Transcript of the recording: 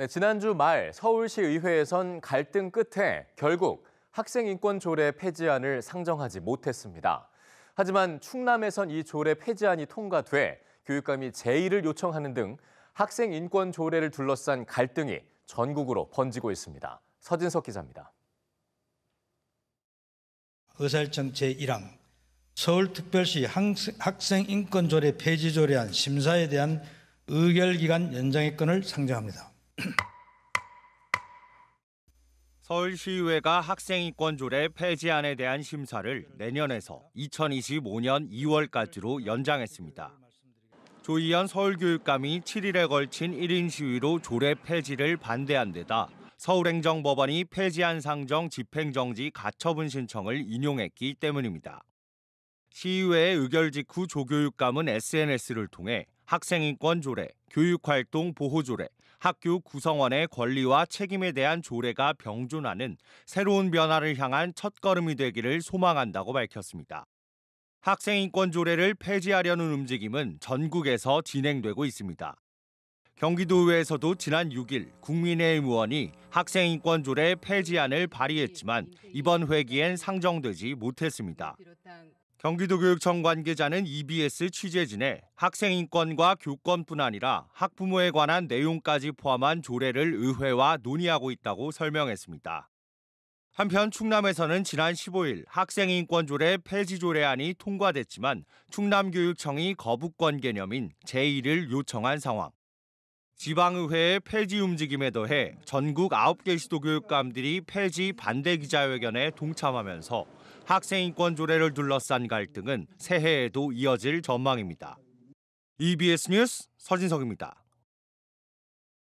네, 지난주 말 서울시 의회에선 갈등 끝에 결국 학생 인권 조례 폐지안을 상정하지 못했습니다. 하지만 충남에선 이 조례 폐지안이 통과돼 교육감이 제의를 요청하는 등 학생 인권 조례를 둘러싼 갈등이 전국으로 번지고 있습니다. 서진석 기자입니다. 의사일정 제1항 서울특별시 학생 인권 조례 폐지 조례안 심사에 대한 의결 기간 연장의 건을 상정합니다. 서울시의회가 학생이권조례 폐지안에 대한 심사를 내년에서 2025년 2월까지로 연장했습니다. 조희연 서울교육감이 7일에 걸친 1인 시위로 조례 폐지를 반대한 데다 서울행정법원이 폐지안 상정 집행정지 가처분 신청을 인용했기 때문입니다. 시의회의 의결 직후 조교육감은 SNS를 통해 학생인권 조례, 교육활동 보호 조례, 학교 구성원의 권리와 책임에 대한 조례가 병존하는 새로운 변화를 향한 첫걸음이 되기를 소망한다고 밝혔습니다. 학생인권 조례를 폐지하려는 움직임은 전국에서 진행되고 있습니다. 경기도의회에서도 지난 6일 국민의힘 의원이 학생인권 조례 폐지안을 발의했지만 이번 회기엔 상정되지 못했습니다. 경기도교육청 관계자는 EBS 취재진에 학생인권과 교권뿐 아니라 학부모에 관한 내용까지 포함한 조례를 의회와 논의하고 있다고 설명했습니다. 한편 충남에서는 지난 15일 학생인권 조례 폐지 조례안이 통과됐지만 충남교육청이 거부권 개념인 제1을 요청한 상황. 지방의회의 폐지 움직임에 더해 전국 9개 시도 교육감들이 폐지 반대 기자회견에 동참하면서 학생 인권 조례를 둘러싼 갈등은 새해에도 이어질 전망입니다. EBS 뉴스 서진석입니다.